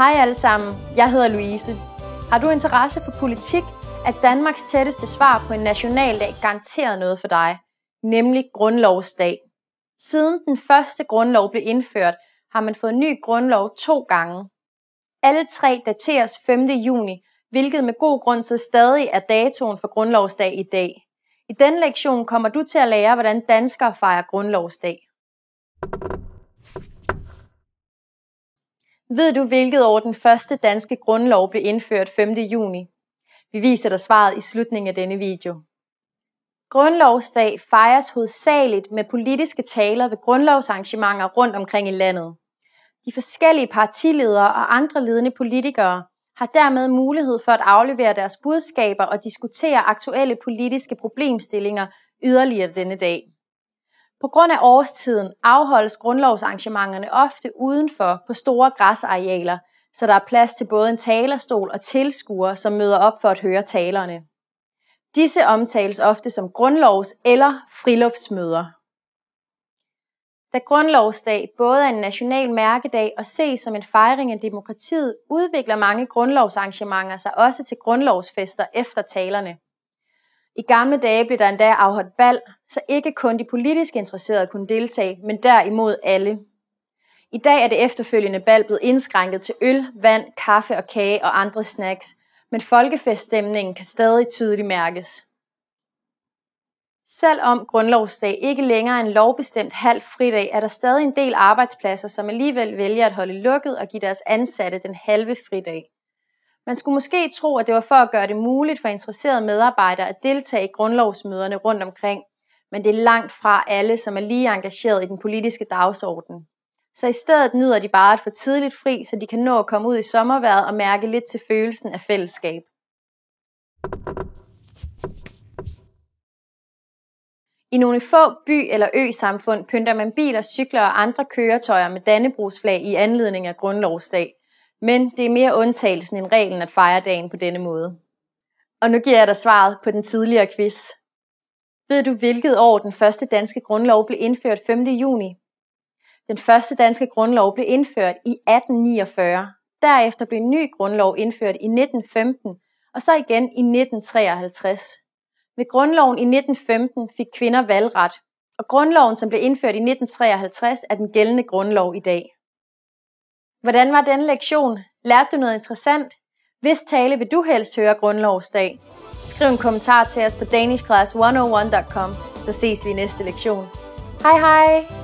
Hej alle sammen, jeg hedder Louise. Har du interesse for politik, er Danmarks tætteste svar på en nationaldag garanteret noget for dig, nemlig Grundlovsdag. Siden den første grundlov blev indført, har man fået ny grundlov to gange. Alle tre dateres 5. juni, hvilket med god grund så stadig er datoen for grundlovsdag i dag. I denne lektion kommer du til at lære, hvordan danskere fejrer grundlovsdag. Ved du, hvilket år den første danske grundlov blev indført 5. juni? Vi viser dig svaret i slutningen af denne video. Grundlovsdag fejres hovedsageligt med politiske taler ved grundlovsarrangementer rundt omkring i landet. De forskellige partiledere og andre ledende politikere har dermed mulighed for at aflevere deres budskaber og diskutere aktuelle politiske problemstillinger yderligere denne dag. På grund af årstiden afholdes grundlovsarrangementerne ofte udenfor på store græsarealer, så der er plads til både en talerstol og tilskuere, som møder op for at høre talerne. Disse omtales ofte som grundlovs- eller friluftsmøder. Da grundlovsdag både er en national mærkedag og ses som en fejring af demokratiet, udvikler mange grundlovsarrangementer sig også til grundlovsfester efter talerne. I gamle dage blev der endda afholdt bal, så ikke kun de politisk interesserede kunne deltage, men derimod alle. I dag er det efterfølgende bal blevet indskrænket til øl, vand, kaffe og kage og andre snacks, men folkefeststemningen kan stadig tydeligt mærkes. Selvom grundlovsdag ikke længere er en lovbestemt halv fridag, er der stadig en del arbejdspladser, som alligevel vælger at holde lukket og give deres ansatte den halve fridag. Man skulle måske tro, at det var for at gøre det muligt for interesserede medarbejdere at deltage i grundlovsmøderne rundt omkring, men det er langt fra alle, som er lige engageret i den politiske dagsorden. Så i stedet nyder de bare at få tidligt fri, så de kan nå at komme ud i sommerværet og mærke lidt til følelsen af fællesskab. I nogle få by- eller ø-samfund pynter man biler, cykler og andre køretøjer med dannebrugsflag i anledning af grundlovsdag. Men det er mere undtagelsen end reglen at fejre dagen på denne måde. Og nu giver jeg dig svaret på den tidligere quiz. Ved du, hvilket år den første danske grundlov blev indført 5. juni? Den første danske grundlov blev indført i 1849. Derefter blev en ny grundlov indført i 1915, og så igen i 1953. Ved grundloven i 1915 fik kvinder valgret, og grundloven, som blev indført i 1953, er den gældende grundlov i dag. Hvordan var denne lektion? Lærte du noget interessant? Hvis tale vil du helst høre grundlovsdag? Skriv en kommentar til os på danishclass101.com, så ses vi i næste lektion. Hej hej!